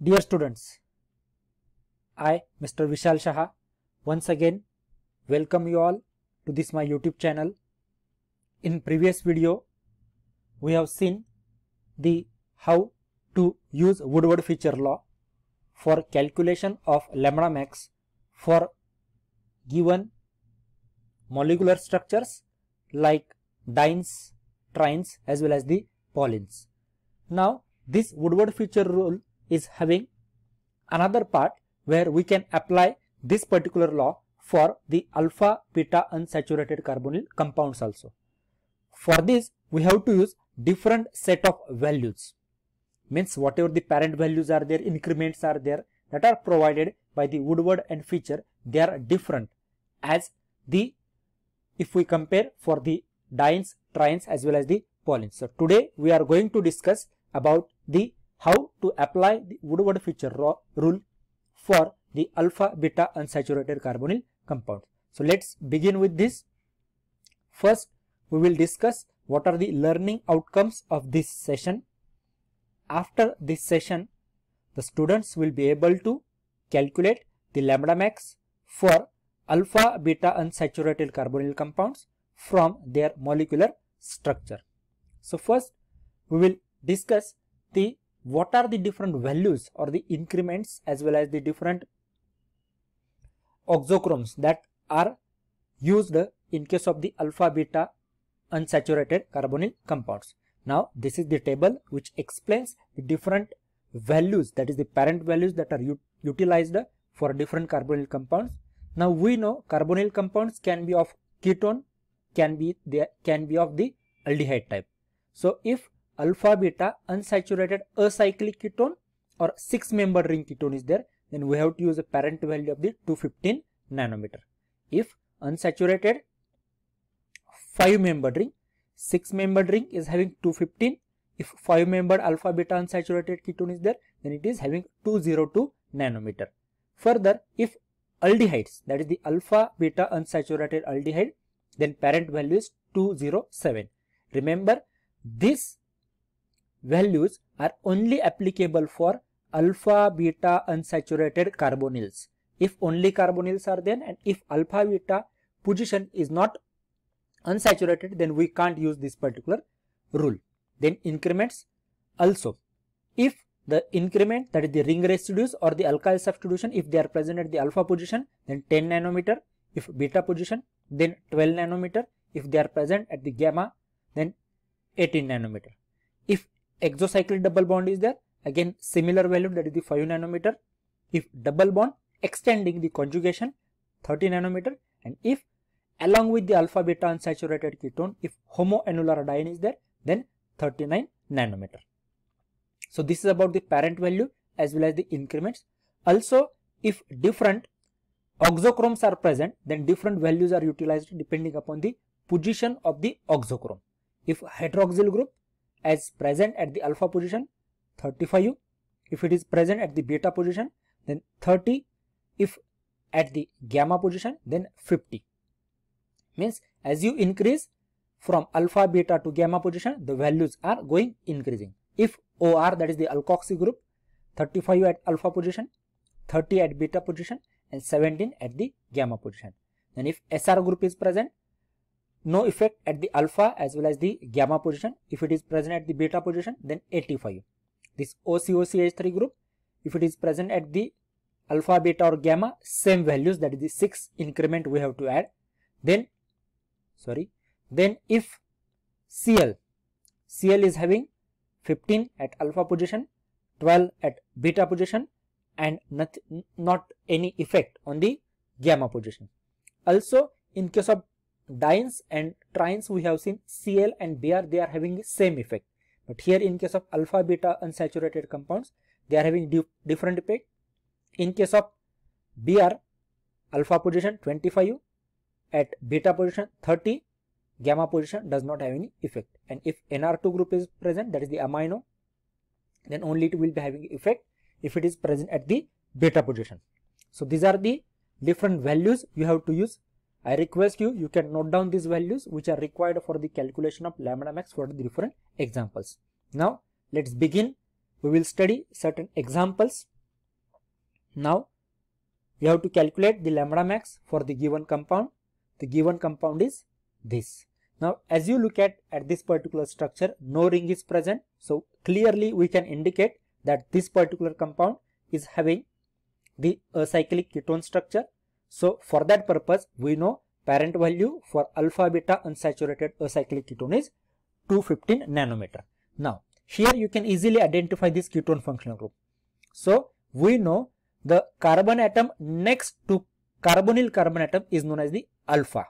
Dear students, I, Mr. Vishal Shah, once again welcome you all to this my YouTube channel. In previous video, we have seen the how to use Woodward feature law for calculation of lambda max for given molecular structures like dynes, trines as well as the polynes. Now, this Woodward feature rule is having another part where we can apply this particular law for the alpha beta unsaturated carbonyl compounds also. For this we have to use different set of values means whatever the parent values are there increments are there that are provided by the Woodward and feature they are different as the if we compare for the dienes, trines as well as the polyns. So today we are going to discuss about the how to apply the Woodward feature rule for the alpha beta unsaturated carbonyl compounds. So let's begin with this. First, we will discuss what are the learning outcomes of this session. After this session, the students will be able to calculate the lambda max for alpha beta unsaturated carbonyl compounds from their molecular structure. So first, we will discuss the what are the different values or the increments as well as the different oxochromes that are used in case of the alpha beta unsaturated carbonyl compounds. Now this is the table which explains the different values that is the parent values that are utilized for different carbonyl compounds. Now we know carbonyl compounds can be of ketone, can be the can be of the aldehyde type. So if alpha beta unsaturated acyclic ketone or six member ring ketone is there then we have to use a parent value of the 215 nanometer if unsaturated five member ring six member ring is having 215 if five member alpha beta unsaturated ketone is there then it is having 202 nanometer further if aldehydes that is the alpha beta unsaturated aldehyde then parent value is 207 remember this values are only applicable for alpha beta unsaturated carbonyls if only carbonyls are then and if alpha beta position is not unsaturated then we can't use this particular rule then increments also if the increment that is the ring residues or the alkyl substitution if they are present at the alpha position then 10 nanometer if beta position then 12 nanometer if they are present at the gamma then 18 nanometer if exocyclic double bond is there again similar value that is the 5 nanometer if double bond extending the conjugation 30 nanometer and if along with the alpha beta unsaturated ketone if homoannular diene is there then 39 nanometer so this is about the parent value as well as the increments also if different oxochromes are present then different values are utilized depending upon the position of the oxochrome if hydroxyl group as present at the alpha position 35u if it is present at the beta position then 30 if at the gamma position then 50 means as you increase from alpha beta to gamma position the values are going increasing if or that is the alkoxy group 35 at alpha position 30 at beta position and 17 at the gamma position then if sr group is present no effect at the alpha as well as the gamma position. If it is present at the beta position, then 85. This OCOCH3 group, if it is present at the alpha, beta or gamma, same values, that is the 6 increment we have to add. Then, sorry, then if Cl, Cl is having 15 at alpha position, 12 at beta position and not, not any effect on the gamma position. Also, in case of dienes and trines we have seen Cl and Br they are having the same effect. But here in case of alpha beta unsaturated compounds they are having dif different effect. In case of Br alpha position 25 at beta position 30 gamma position does not have any effect and if NR2 group is present that is the amino then only it will be having effect if it is present at the beta position. So these are the different values you have to use I request you, you can note down these values which are required for the calculation of lambda max for the different examples. Now, let's begin. We will study certain examples. Now, we have to calculate the lambda max for the given compound. The given compound is this. Now, as you look at, at this particular structure, no ring is present. So, clearly we can indicate that this particular compound is having the acyclic ketone structure so for that purpose, we know parent value for alpha beta unsaturated acyclic ketone is 215 nanometer. Now here you can easily identify this ketone functional group. So we know the carbon atom next to carbonyl carbon atom is known as the alpha.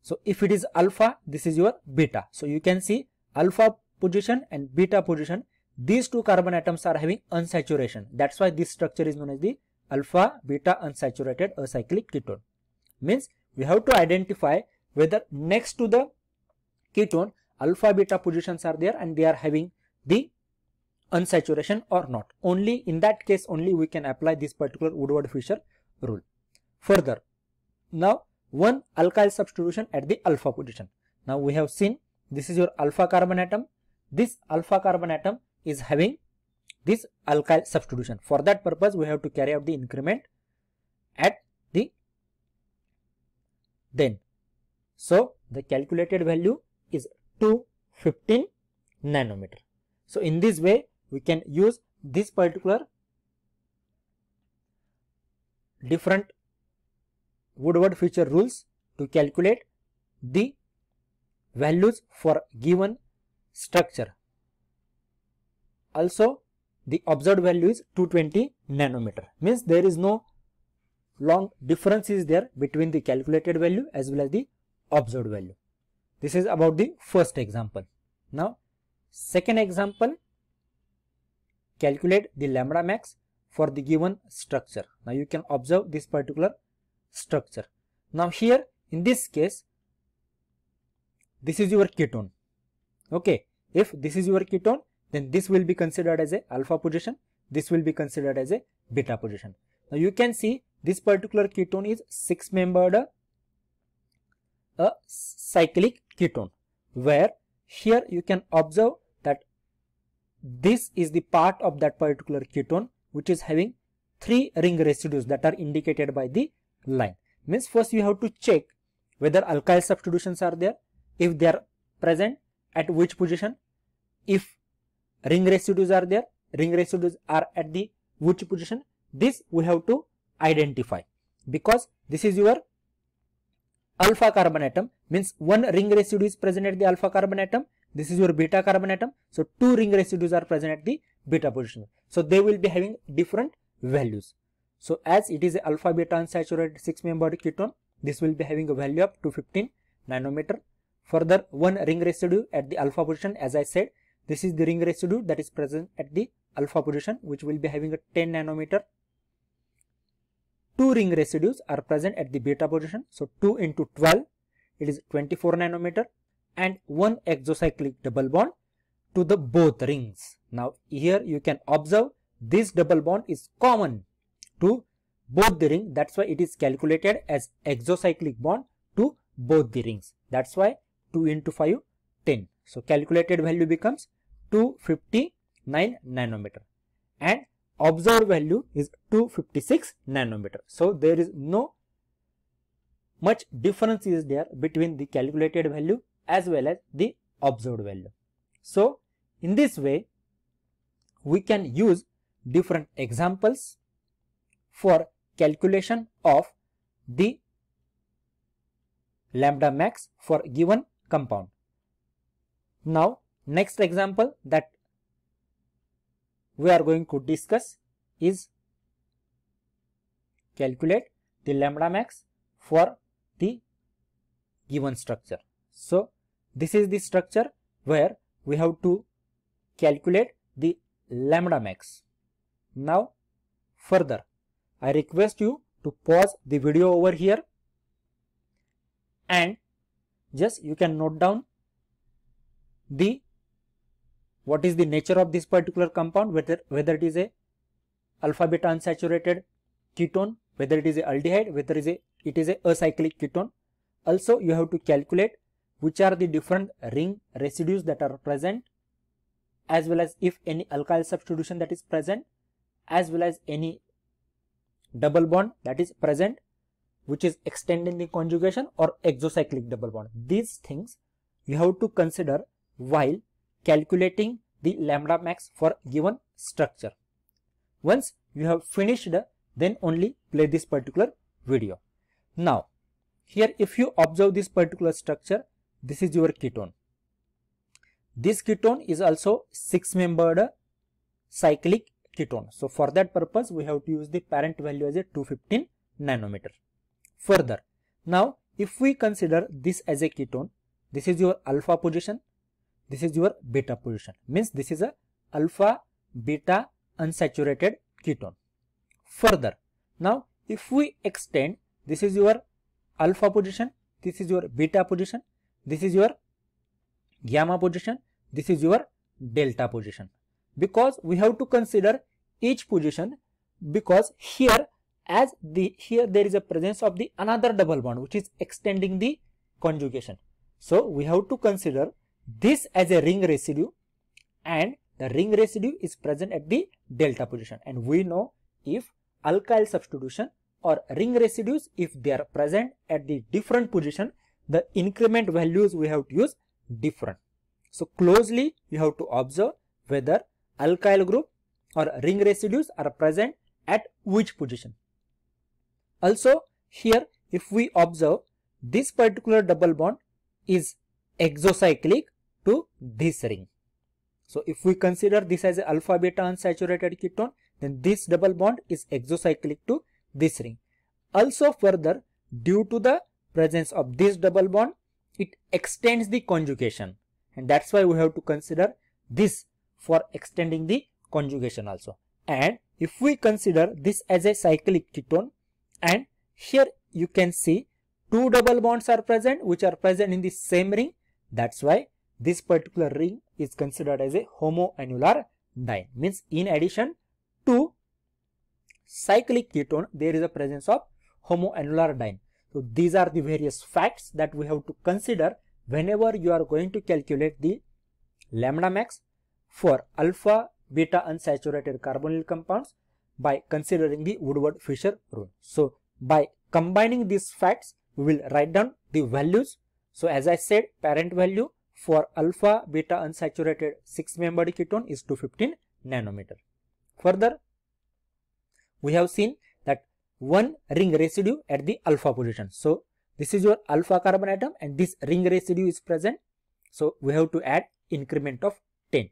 So if it is alpha, this is your beta. So you can see alpha position and beta position. These two carbon atoms are having unsaturation. That's why this structure is known as the alpha beta unsaturated acyclic ketone. Means we have to identify whether next to the ketone alpha beta positions are there and they are having the unsaturation or not. Only in that case only we can apply this particular Woodward-Fisher rule. Further, now one alkyl substitution at the alpha position. Now we have seen this is your alpha carbon atom. This alpha carbon atom is having this alkyl substitution. For that purpose, we have to carry out the increment at the then. So, the calculated value is 215 nanometer. So, in this way, we can use this particular different Woodward feature rules to calculate the values for given structure. Also, the observed value is 220 nanometer means there is no long difference is there between the calculated value as well as the observed value. This is about the first example. Now second example calculate the lambda max for the given structure. Now you can observe this particular structure. Now here in this case this is your ketone okay if this is your ketone then this will be considered as a alpha position this will be considered as a beta position now you can see this particular ketone is six membered uh, a, cyclic ketone where here you can observe that this is the part of that particular ketone which is having three ring residues that are indicated by the line means first you have to check whether alkyl substitutions are there if they are present at which position if ring residues are there ring residues are at the which position this we have to identify because this is your alpha carbon atom means one ring residue is present at the alpha carbon atom this is your beta carbon atom so two ring residues are present at the beta position so they will be having different values so as it is alpha beta unsaturated six membered ketone this will be having a value of 215 nanometer further one ring residue at the alpha position as i said this is the ring residue that is present at the alpha position which will be having a 10 nanometer. Two ring residues are present at the beta position. So 2 into 12 it is 24 nanometer and one exocyclic double bond to the both rings. Now here you can observe this double bond is common to both the ring that's why it is calculated as exocyclic bond to both the rings that's why 2 into 5 10 so calculated value becomes 259 nanometer and observed value is 256 nanometer. So, there is no much difference is there between the calculated value as well as the observed value. So, in this way, we can use different examples for calculation of the lambda max for given compound. Now, Next example that we are going to discuss is calculate the lambda max for the given structure. So, this is the structure where we have to calculate the lambda max. Now, further, I request you to pause the video over here and just you can note down the what is the nature of this particular compound, whether, whether it is a alpha beta unsaturated ketone, whether it is a aldehyde, whether it is a, it is a acyclic ketone. Also, you have to calculate which are the different ring residues that are present as well as if any alkyl substitution that is present as well as any double bond that is present which is extending the conjugation or exocyclic double bond. These things you have to consider while calculating the lambda max for given structure. Once you have finished, then only play this particular video. Now, here if you observe this particular structure, this is your ketone. This ketone is also six-membered cyclic ketone. So, for that purpose, we have to use the parent value as a 215 nanometer. Further, now if we consider this as a ketone, this is your alpha position, this is your beta position means this is a alpha beta unsaturated ketone further now if we extend this is your alpha position this is your beta position this is your gamma position this is your delta position because we have to consider each position because here as the here there is a presence of the another double bond which is extending the conjugation so we have to consider this as a ring residue and the ring residue is present at the delta position and we know if alkyl substitution or ring residues if they are present at the different position the increment values we have to use different. So closely you have to observe whether alkyl group or ring residues are present at which position. Also here if we observe this particular double bond is exocyclic to this ring. So if we consider this as alpha beta unsaturated ketone, then this double bond is exocyclic to this ring. Also further, due to the presence of this double bond, it extends the conjugation. And that's why we have to consider this for extending the conjugation also. And if we consider this as a cyclic ketone and here you can see two double bonds are present which are present in the same ring. That's why this particular ring is considered as a homoannular diene means in addition to cyclic ketone there is a presence of homoannular diene so these are the various facts that we have to consider whenever you are going to calculate the lambda max for alpha beta unsaturated carbonyl compounds by considering the Woodward Fisher rule. So, by combining these facts, we will write down the values. So, as I said, parent value for alpha beta unsaturated 6 membered ketone is 215 nanometer. Further, we have seen that one ring residue at the alpha position. So, this is your alpha carbon atom and this ring residue is present. So, we have to add increment of 10.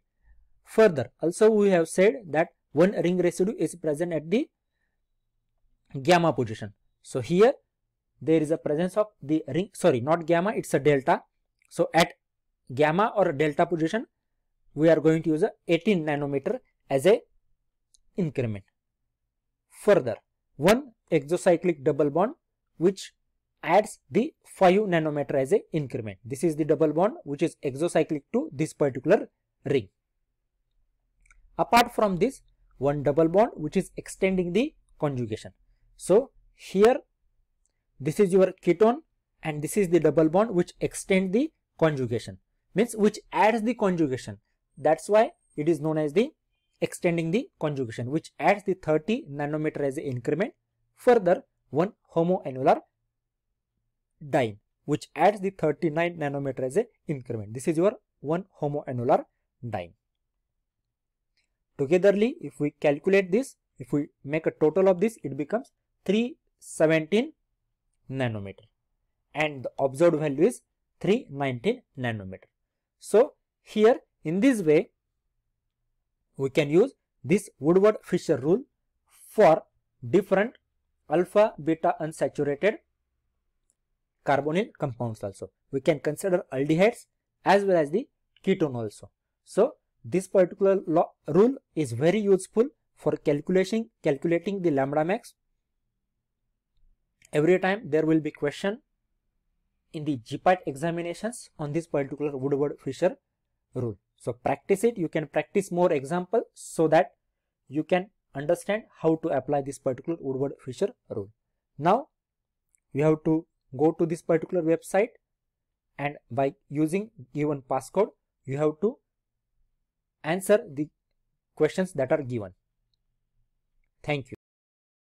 Further, also we have said that one ring residue is present at the gamma position. So, here there is a presence of the ring, sorry, not gamma, it's a delta. So, at gamma or delta position, we are going to use a 18 nanometer as a increment. Further, one exocyclic double bond which adds the 5 nanometer as a increment. This is the double bond which is exocyclic to this particular ring. Apart from this, one double bond which is extending the conjugation. So, here this is your ketone and this is the double bond which extend the conjugation means which adds the conjugation. That's why it is known as the extending the conjugation which adds the 30 nanometer as the increment. Further, one homoannular diene which adds the 39 nanometer as a increment. This is your one homoannular diene. Togetherly, if we calculate this, if we make a total of this, it becomes 317 nanometer and the observed value is 319 nanometer. So, here in this way, we can use this Woodward-Fisher rule for different alpha, beta unsaturated carbonyl compounds also. We can consider aldehydes as well as the ketone also. So, this particular law, rule is very useful for calculating, calculating the lambda max. Every time there will be question in the GPAT examinations on this particular Woodward-Fisher rule. So practice it. You can practice more example so that you can understand how to apply this particular Woodward-Fisher rule. Now you have to go to this particular website and by using given passcode you have to answer the questions that are given. Thank you.